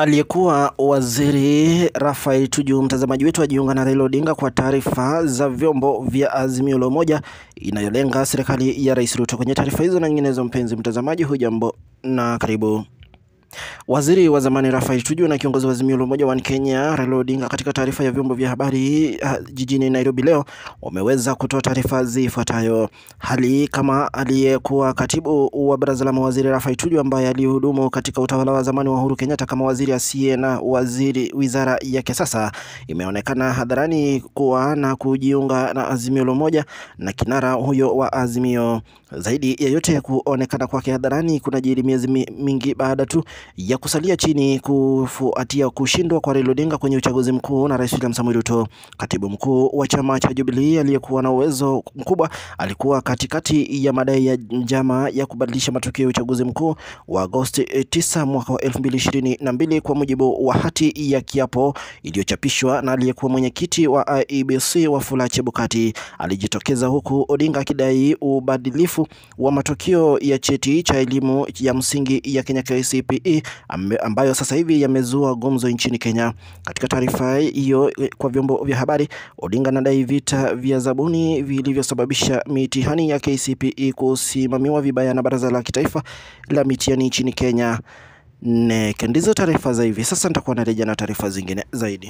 Aliyekuwa waziri Rafael Tuju, mtazamaji wetu, ajiunga na Raila Odinga kwa taarifa za vyombo vya Azimio la Umoja inayolenga serikali ya Rais Ruto. Kwenye taarifa hizo na nyinginezo, mpenzi mtazamaji, hujambo na karibu. Waziri wa zamani rafael Tuju na kiongozi wa Azimio la Umoja wa Kenya Raila Odinga katika taarifa ya vyombo vya habari uh, jijini Nairobi leo wameweza kutoa taarifa zifuatayo. Hali kama aliyekuwa katibu wa baraza la mawaziri Rafael Tuju ambaye alihudumu katika utawala wa zamani wa Uhuru Kenyatta kama waziri asiye na waziri wizara yake sasa imeonekana hadharani kuwa na kujiunga na Azimio la Umoja na kinara huyo wa Azimio zaidi ya yote kuonekana kwake hadharani kunajiri miezi mingi baada tu ya kusalia chini kufuatia kushindwa kwa Raila Odinga kwenye uchaguzi mkuu na Rais William Samoei Ruto. Katibu mkuu wa chama cha Jubilee aliyekuwa na uwezo mkubwa alikuwa katikati ya madai ya njama ya kubadilisha matokeo ya uchaguzi mkuu wa Agosti 9 mwaka wa 2022 kwa mujibu wa hati ya kiapo iliyochapishwa na aliyekuwa mwenyekiti wa IEBC Wafula Chebukati. Alijitokeza huku Odinga akidai ubadilifu wa matokeo ya cheti cha elimu ya msingi ya Kenya KCPE UAE ambayo sasa hivi yamezua gumzo nchini Kenya. Katika taarifa hiyo eh, kwa vyombo vya habari, Odinga anadai vita vya zabuni vilivyosababisha mitihani ya KCPE kusimamiwa vibaya na Baraza la Kitaifa la Mitihani nchini Kenya. Ndizo taarifa za hivi sasa, nitakuwa narejea na taarifa zingine zaidi.